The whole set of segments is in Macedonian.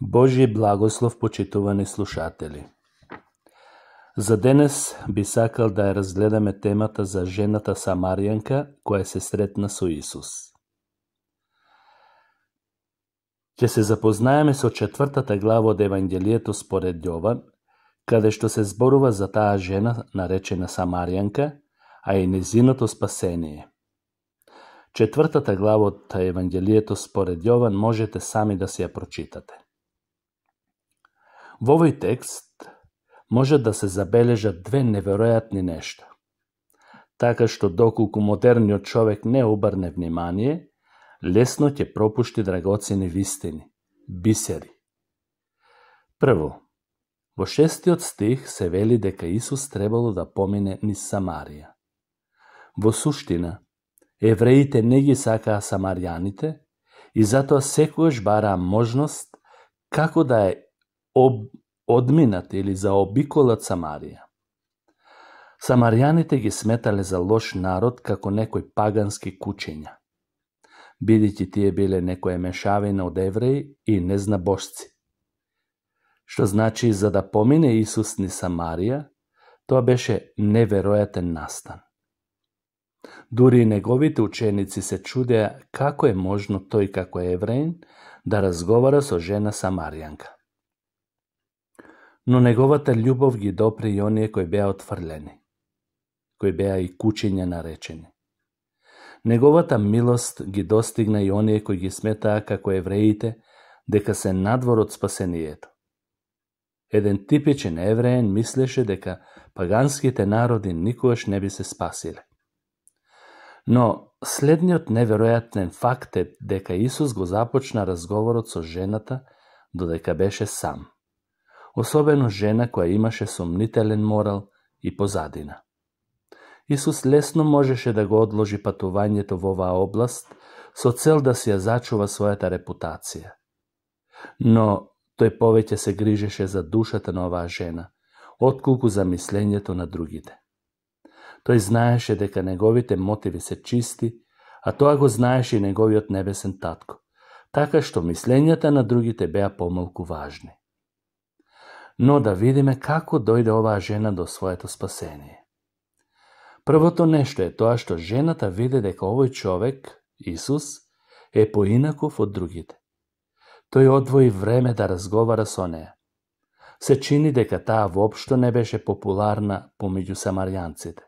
Божји благослов, почитувани слушатели. За денес би сакал да ја разгледаме темата за жената Самаријанка која се сретна со Исус. Ќе се запознаеме со четвртата глава од Евангелието според Јован, каде што се зборува за таа жена наречена Самаријанка, а и незиното спасение. Четвртата глава од Евангелието според Јован можете сами да си ја прочитате. Во овој текст може да се забележат две неверојатни нешта. Така што доколку модерниот човек не обрне внимание, лесно ќе пропушти драгоцени вистини, бисери. Прво, во шестиот стих се вели дека Исус требало да помине низ Самарија. Во суштина, евреите не ги сакаа самарјаните и затоа секојаш бараа можност како да ја об, одминат или заобиколат Самарија. Самаријаните ги сметале за лош народ како некој пагански кучења. Бидејќи тие биле некоја мешавина од евреи и незнабошци. Што значи за да помине Исус ни Самарија, тоа беше неверојатен настан. Дури и неговите ученици се чудеа како е можно тој како евреин да разговара со жена Самаријанка но неговата љубов ги допре и оние кои беа отфрлени, кои беа и кучиња наречени. Неговата милост ги достигна и оние кои ги сметаа како евреите, дека се надвор од спасението. Еден типичен евреен мислеше дека паганските народи никогаш не би се спасиле. Но следниот неверојатен факт е дека Исус го започна разговорот со жената додека беше сам – особено жена која имаше сомнителен морал и позадина. Исус лесно можеше да го одложи патувањето во оваа област со цел да си ја зачува својата репутација. Но тој повеќе се грижеше за душата на оваа жена, отколку за мислењето на другите. Тој знаеше дека неговите мотиви се чисти, а тоа го знаеше и неговиот небесен татко, така што мислењата на другите беа помалку важни но да видиме како дојде оваа жена до своето спасение. Првото нешто е тоа што жената виде дека овој човек, Исус, е поинаков од другите. Тој одвои време да разговара со неа. Се чини дека таа воопшто не беше популарна помеѓу самарјанците.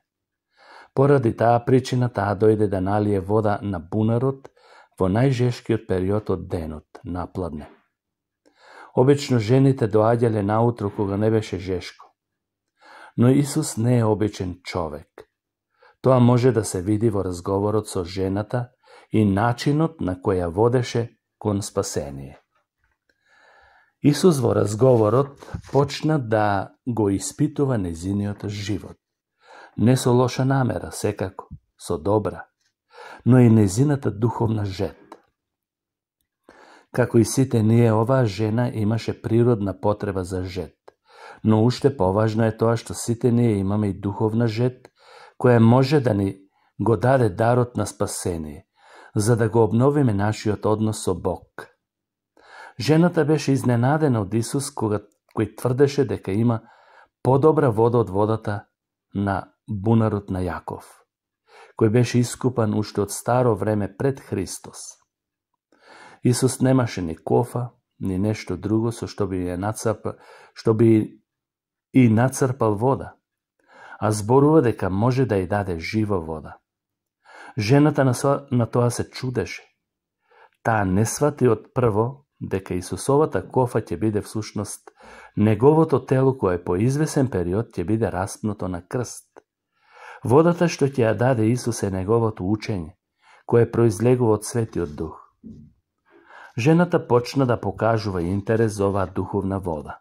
Поради таа причина таа дојде да налие вода на бунарот во најжешкиот период од денот, напладне. Обично жените доаѓале наутро кога не беше жешко. Но Исус не е обичен човек. Тоа може да се види во разговорот со жената и начинот на која водеше кон спасение. Исус во разговорот почна да го испитува незиниот живот. Не со лоша намера, секако, со добра, но и незината духовна жет. Како и сите ние, оваа жена имаше природна потреба за жет. Но уште поважно е тоа што сите ние имаме и духовна жет, која може да ни го даде дарот на спасение, за да го обновиме нашиот однос со Бог. Жената беше изненадена од Исус кога кој тврдеше дека има подобра вода од водата на бунарот на Јаков, кој беше искупан уште од старо време пред Христос. Исус немаше ни кофа, ни нешто друго со што би, ја нацарпа, што би и нацрпал вода, а зборува дека може да ја даде жива вода. Жената на, на тоа се чудеше. Таа не свати од прво дека Исусовата кофа ќе биде всушност неговото тело кое по извесен период ќе биде распнато на крст. Водата што ќе ја даде Исус е неговото учење, кое произлегува од Светиот Дух жената почна да покажува интерес за оваа духовна вода.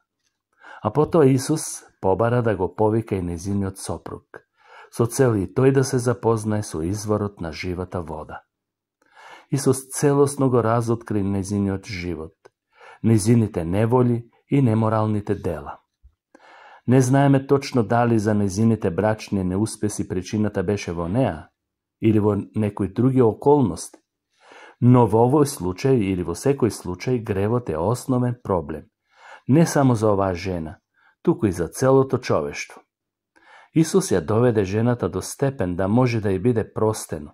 А потоа Исус побара да го повика и незиниот сопруг, со цел и тој да се запознае со изворот на живата вода. Исус целосно го разоткри незиниот живот, незините неволи и неморалните дела. Не знаеме точно дали за незините брачни неуспеси причината беше во неа или во некои други околности, Но во овој случај или во секој случај гревот е основен проблем. Не само за оваа жена, туку и за целото човештво. Исус ја доведе жената до степен да може да ја биде простено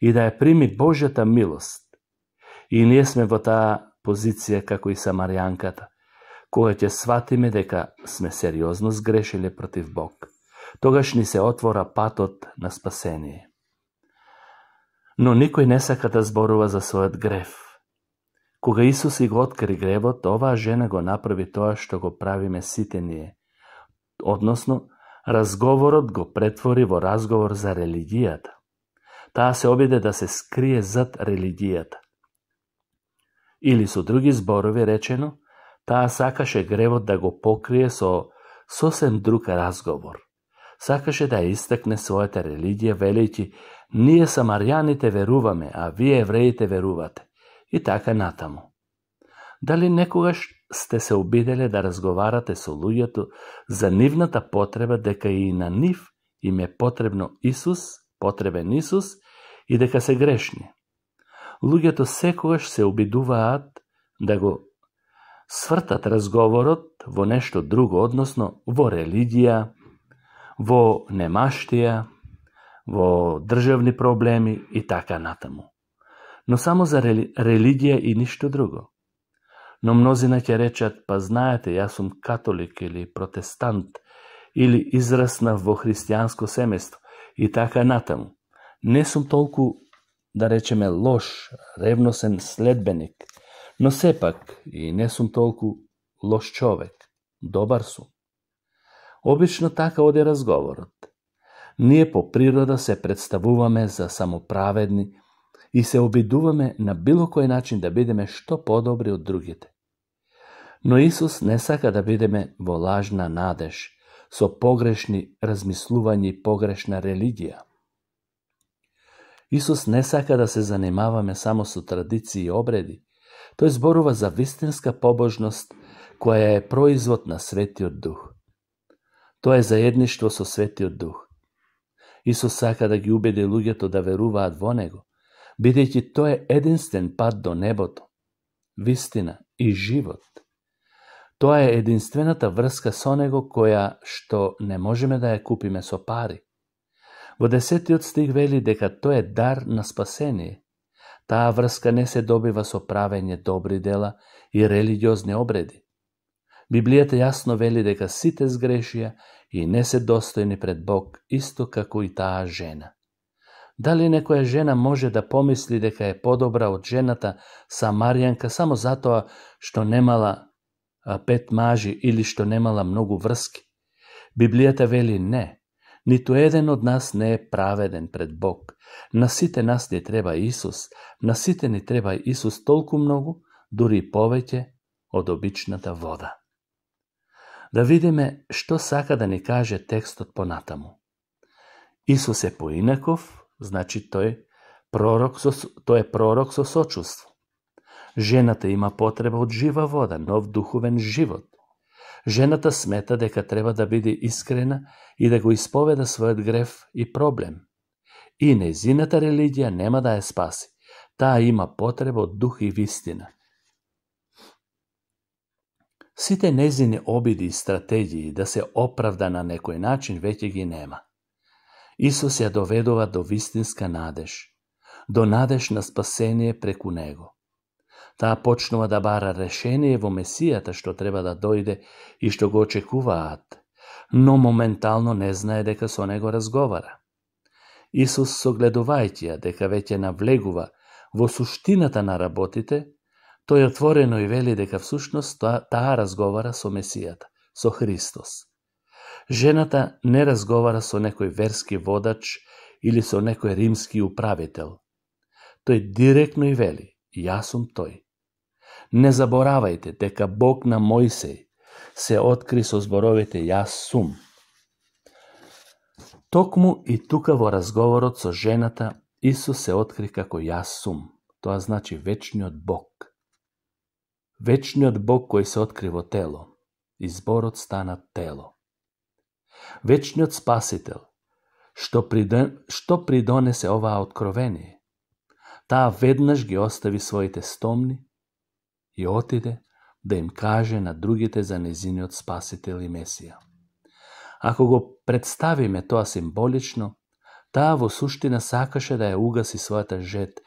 и да ја прими Божјата милост. И ние сме во таа позиција како и самаријанката, кога ќе сватиме дека сме сериозно сгрешиле против Бог. Тогаш ни се отвора патот на спасение но никој не сака да зборува за својот грев. Кога Исус и го откри гревот, оваа жена го направи тоа што го правиме сите ние. Односно, разговорот го претвори во разговор за религијата. Таа се обиде да се скрие зад религијата. Или со други зборови речено, таа сакаше гревот да го покрие со сосем друг разговор – сакаше да истакне својата религија, велејќи «Ние самарјаните веруваме, а вие евреите верувате» и така натаму. Дали некогаш сте се обиделе да разговарате со луѓето за нивната потреба дека и на нив им е потребно Исус, потребен Исус и дека се грешни? Луѓето секогаш се обидуваат да го свртат разговорот во нешто друго, односно во религија, во немаштија, во државни проблеми и така натаму. Но само за рели... религија и ништо друго. Но мнозина ќе речат, па знаете, јас сум католик или протестант или израсна во христијанско семејство и така натаму. Не сум толку, да речеме, лош, ревносен следбеник, но сепак и не сум толку лош човек. Добар сум. Обично така оде разговорот. Ние по природа се представуваме за самоправедни и се обидуваме на било кој начин да бидеме што подобри од другите. Но Исус не сака да бидеме во лажна надеж, со погрешни размислувања и погрешна религија. Исус не сака да се занимаваме само со традиции и обреди. Тој зборува за вистинска побожност која е производ на Светиот Дух. Тоа е заедништво со Светиот Дух. Исус сака да ги убеди луѓето да веруваат во Него, бидејќи тоа е единствен пат до небото, вистина и живот. Тоа е единствената врска со Него која што не можеме да ја купиме со пари. Во десетиот стих вели дека тој е дар на спасение. Таа врска не се добива со правење добри дела и религиозни обреди. Библијата јасно вели дека сите сгрешија и не се достојни пред Бог, исто како и таа жена. Дали некоја жена може да помисли дека е подобра од жената Самаријанка само затоа што немала пет мажи или што немала многу врски? Библијата вели не. Ниту еден од нас не е праведен пред Бог. На сите нас не треба Исус. На сите ни треба Исус толку многу, дури повеќе од обичната вода да видиме што сака да ни каже текстот понатаму. Исус е поинаков, значи тој пророк со, тој е пророк со сочувство. Жената има потреба од жива вода, нов духовен живот. Жената смета дека треба да биде искрена и да го исповеда својот греф и проблем. И незината религија нема да ја спаси. Таа има потреба од дух и вистина. Сите незини обиди и стратегии да се оправда на некој начин веќе ги нема. Исус ја доведува до вистинска надеж, до надеж на спасение преку Него. Таа почнува да бара решение во Месијата што треба да дојде и што го очекуваат, но моментално не знае дека со него разговара. Исус, согледувајќи ја дека веќе навлегува во суштината на работите, Тој отворено и вели дека всушност таа, таа разговара со Месијата, со Христос. Жената не разговара со некој верски водач или со некој римски управител. Тој директно и вели, јас сум тој. Не заборавајте дека Бог на Мојсей се откри со зборовите јас сум. Токму и тука во разговорот со жената Исус се откри како јас сум. Тоа значи вечниот Бог. Вечниот Бог кој се откри во тело, изборот стана тело. Вечниот Спасител, што, приден, што придонесе оваа откровение, таа веднаш ги остави своите стомни и отиде да им каже на другите за незиниот Спасител и Месија. Ако го представиме тоа символично, таа во суштина сакаше да ја угаси својата жет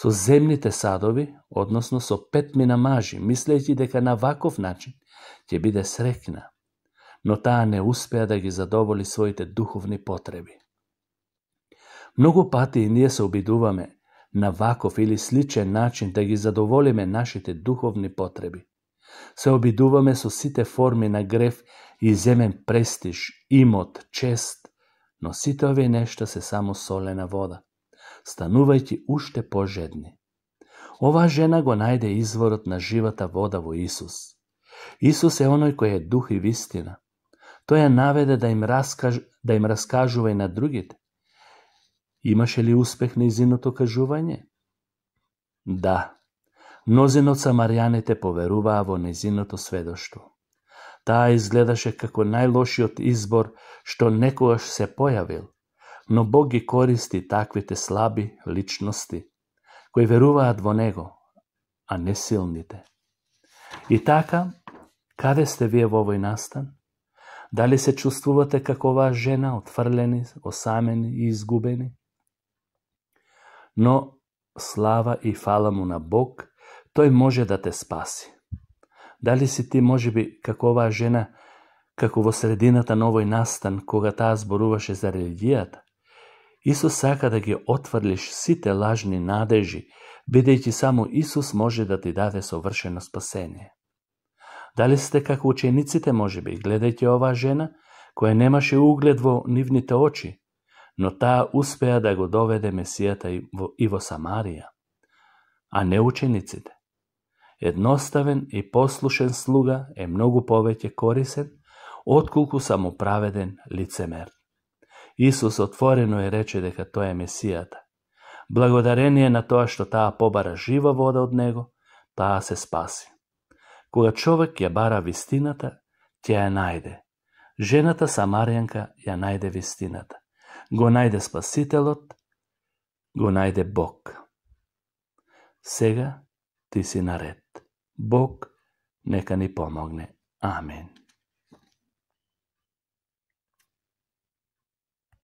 со земните садови, односно со петмина мажи, мислејќи дека на ваков начин ќе биде срекна, но таа не успеа да ги задоволи своите духовни потреби. Многу пати ние се обидуваме на ваков или сличен начин да ги задоволиме нашите духовни потреби. Се обидуваме со сите форми на греф и земен престиж, имот, чест, но сите овие нешта се само солена вода станувајќи уште пожедни. Оваа жена го најде изворот на живата вода во Исус. Исус е оној кој е дух и вистина. Тој ја наведе да им, раскаж, да им раскажува и на другите. Имаше ли успех на изиното кажување? Да. Мнозин од самарјаните поверуваа во незиното сведоштво. Таа изгледаше како најлошиот избор што некогаш се појавил, но Бог ги користи таквите слаби личности, кои веруваат во Него, а не силните. И така, каде сте вие во овој настан? Дали се чувствувате како оваа жена, отфрлени, осамени и изгубени? Но слава и фала му на Бог, тој може да те спаси. Дали си ти можеби како оваа жена, како во средината на овој настан, кога таа зборуваше за религијата, Исус сака да ги отфрлиш сите лажни надежи, бидејќи само Исус може да ти даде совршено спасение. Дали сте како учениците, може би, гледајќи оваа жена, која немаше углед во нивните очи, но таа успеа да го доведе Месијата и во, и во Самарија, а не учениците. Едноставен и послушен слуга е многу повеќе корисен, отколку самоправеден лицемерт. Исус отворено и рече дека тоа е Месијата. Благодарение на тоа што таа побара жива вода од него, таа се спаси. Кога човек ја бара вистината, тја ја најде. Жената Самаријанка ја најде вистината. Го најде Спасителот, го најде Бог. Сега ти си наред. Бог нека ни помогне. Амин.